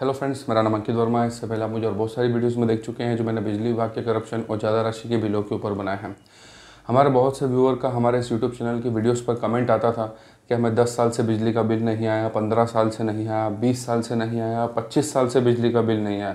hello friends मेरा नाम अंकित वर्मा इससे पहले आप मुझे और बहुत सारी वीडियोस में देख चुके हैं जो मैंने बिजली विभाग के करप्शन और ज़्यादा राशि के बिलों के ऊपर बनाए हैं हमारे बहुत से व्यूअर का हमारे इस यूट्यूब चैनल की वीडियोस पर कमेंट आता था कि हमें 10 साल से बिजली का बिल नहीं आया 15 साल से नहीं आया 20 साल से नहीं आया 25 साल से बिजली का बिल नहीं आया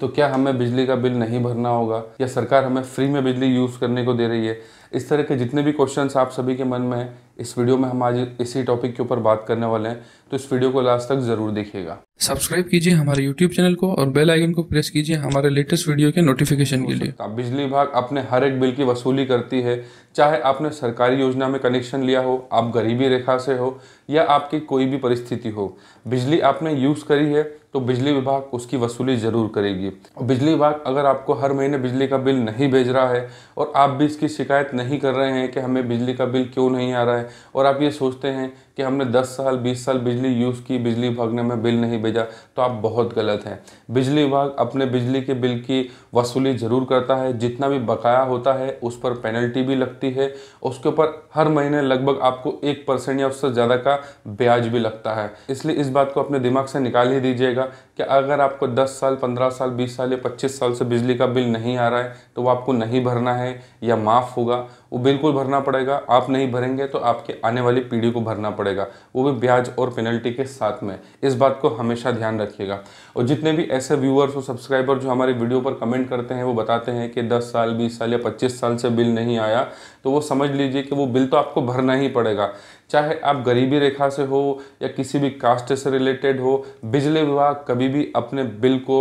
तो क्या हमें बिजली का बिल नहीं भरना होगा या सरकार हमें फ्री में बिजली यूज़ करने को दे रही है इस तरह के जितने भी क्वेश्चंस आप सभी के मन में इस वीडियो में हम आज इसी टॉपिक के ऊपर बात करने वाले हैं तो इस वीडियो को लास्ट तक जरूर देखिएगा सब्सक्राइब कीजिए हमारे यूट्यूब चैनल को और बेल आइकन को प्रेस कीजिए हमारे लेटेस्ट वीडियो के नोटिफिकेशन के लिए बिजली विभाग अपने हर एक बिल की वसूली करती है चाहे आपने सरकारी योजना में कनेक्शन लिया हो आप गरीबी रेखा से हो या आपकी कोई भी परिस्थिति हो बिजली आपने यूज़ करी है तो बिजली विभाग उसकी वसूली ज़रूर करेगी बिजली विभाग अगर आपको हर महीने बिजली का बिल नहीं भेज रहा है और आप भी इसकी शिकायत नहीं कर रहे हैं कि हमें बिजली का बिल क्यों नहीं आ रहा है और आप ये सोचते हैं कि हमने 10 साल 20 साल बिजली यूज़ की बिजली विभाग ने हमें बिल नहीं भेजा तो आप बहुत गलत हैं बिजली विभाग अपने बिजली के बिल की वसूली ज़रूर करता है जितना भी बकाया होता है उस पर पेनल्टी भी लगती है उसके ऊपर हर महीने लगभग आपको एक परसेंट या उससे ज़्यादा का ब्याज भी लगता है इसलिए इस बात को अपने दिमाग से निकाल ही दीजिएगा कि अगर आपको दस साल पंद्रह साल बीस साल या पच्चीस साल से बिजली का बिल नहीं आ रहा है तो वो आपको नहीं भरना है या माफ़ होगा वो बिल्कुल भरना पड़ेगा आप नहीं भरेंगे तो आपके आने वाली पीढ़ी को भरना पड़ेगा वो भी ब्याज और पेनल्टी के साथ में इस बात को हमेशा ध्यान रखिएगा और जितने भी ऐसे व्यूअर्स और सब्सक्राइबर जो हमारे वीडियो पर कमेंट करते हैं वो बताते हैं कि दस साल बीस साल या पच्चीस साल से बिल नहीं आया तो वो समझ लीजिए कि वो बिल तो आपको भरना ही पड़ेगा चाहे आप गरीबी रेखा से हो या किसी भी कास्ट से रिलेटेड हो बिजली विभाग कभी भी अपने बिल को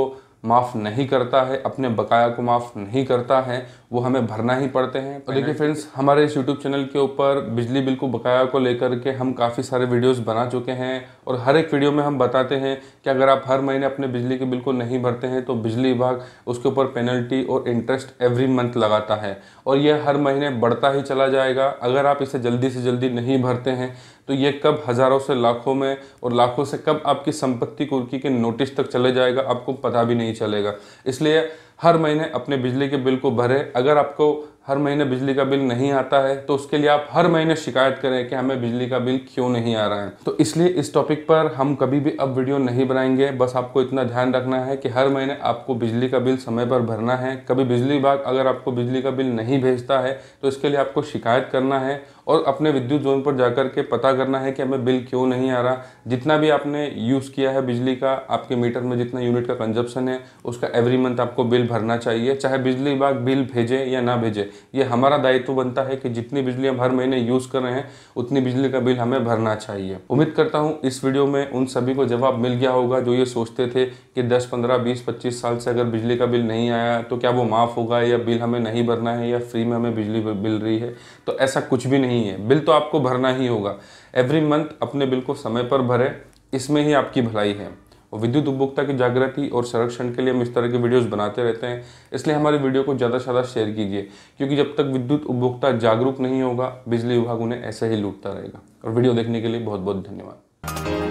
माफ़ नहीं करता है अपने बकाया को माफ़ नहीं करता है वो हमें भरना ही पड़ते हैं और देखिए फ्रेंड्स हमारे इस यूट्यूब चैनल के ऊपर बिजली बिल को बकाया को लेकर के हम काफ़ी सारे वीडियोस बना चुके हैं और हर एक वीडियो में हम बताते हैं कि अगर आप हर महीने अपने बिजली के बिल को नहीं भरते हैं तो बिजली विभाग उसके ऊपर पेनल्टी और इंटरेस्ट एवरी मंथ लगाता है और यह हर महीने बढ़ता ही चला जाएगा अगर आप इसे जल्दी से जल्दी नहीं भरते हैं तो ये कब हज़ारों से लाखों में और लाखों से कब आपकी संपत्ति कुर्की के नोटिस तक चले जाएगा आपको पता भी नहीं चलेगा इसलिए हर महीने अपने बिजली के बिल को भरें अगर आपको हर महीने बिजली का बिल नहीं आता है तो उसके लिए आप हर महीने शिकायत करें कि हमें बिजली का बिल क्यों नहीं आ रहा है तो इसलिए इस टॉपिक पर हम कभी भी अब वीडियो नहीं बनाएंगे बस आपको इतना ध्यान रखना है कि हर महीने आपको बिजली का बिल समय पर भरना है कभी बिजली विभाग अगर आपको बिजली का बिल नहीं भेजता है तो इसके लिए आपको शिकायत करना है और अपने विद्युत जोन पर जाकर के पता करना है कि हमें बिल क्यों नहीं आ रहा जितना भी आपने यूज़ किया है बिजली का आपके मीटर में जितना यूनिट का कंजप्शन है उसका एवरी मंथ आपको बिल बिल भरना चाहिए चाहे बिजली विभाग बिल भेजे या ना भेजे ये हमारा दायित्व बनता है कि जितनी बिजली हम हर महीने यूज़ कर रहे हैं उतनी बिजली का बिल हमें भरना चाहिए उम्मीद करता हूँ इस वीडियो में उन सभी को जवाब मिल गया होगा जो ये सोचते थे कि दस पंद्रह बीस पच्चीस साल से अगर बिजली का बिल नहीं आया तो क्या वो माफ़ होगा या बिल हमें नहीं भरना है या फ्री में हमें बिजली मिल रही है तो ऐसा कुछ भी नहीं है बिल तो आपको भरना ही होगा एवरी मंथ अपने बिल को समय पर भरें इसमें ही आपकी भलाई है विद्युत उपभोक्ता की जागृति और संरक्षण के लिए हम इस तरह के वीडियोस बनाते रहते हैं इसलिए हमारे वीडियो को ज़्यादा से ज़्यादा शेयर कीजिए क्योंकि जब तक विद्युत उपभोक्ता जागरूक नहीं होगा बिजली विभाग उन्हें ऐसे ही लूटता रहेगा और वीडियो देखने के लिए बहुत बहुत धन्यवाद